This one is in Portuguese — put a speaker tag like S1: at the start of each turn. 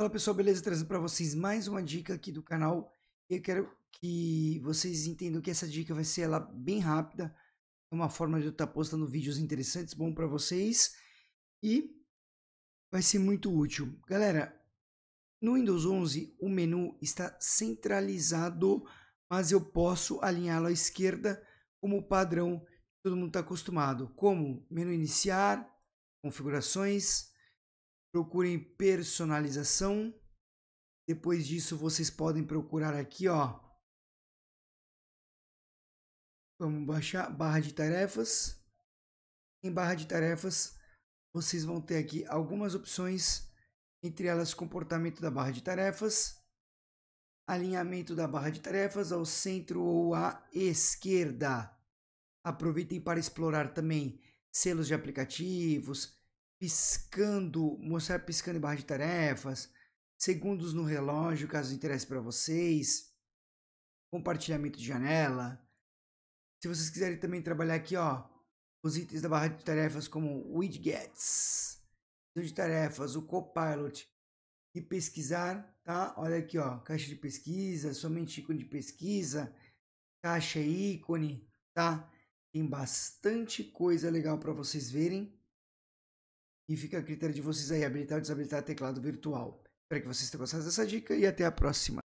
S1: Fala pessoal, beleza? Trazendo para vocês mais uma dica aqui do canal. Eu quero que vocês entendam que essa dica vai ser ela bem rápida. É uma forma de eu estar tá postando vídeos interessantes, bom para vocês e vai ser muito útil. Galera, no Windows 11 o menu está centralizado, mas eu posso alinhá-lo à esquerda como padrão que todo mundo está acostumado, como menu iniciar, configurações, procurem personalização. Depois disso, vocês podem procurar aqui, ó. Vamos baixar barra de tarefas. Em barra de tarefas, vocês vão ter aqui algumas opções, entre elas comportamento da barra de tarefas, alinhamento da barra de tarefas ao centro ou à esquerda. Aproveitem para explorar também selos de aplicativos, piscando, mostrar piscando em barra de tarefas, segundos no relógio, caso interesse para vocês, compartilhamento de janela. Se vocês quiserem também trabalhar aqui, ó, os itens da barra de tarefas como widgets, de tarefas, o Copilot e pesquisar, tá? Olha aqui, ó, caixa de pesquisa, somente ícone de pesquisa, caixa ícone, tá? Tem bastante coisa legal para vocês verem. E fica a critério de vocês aí habilitar ou desabilitar teclado virtual. Espero que vocês tenham gostado dessa dica e até a próxima.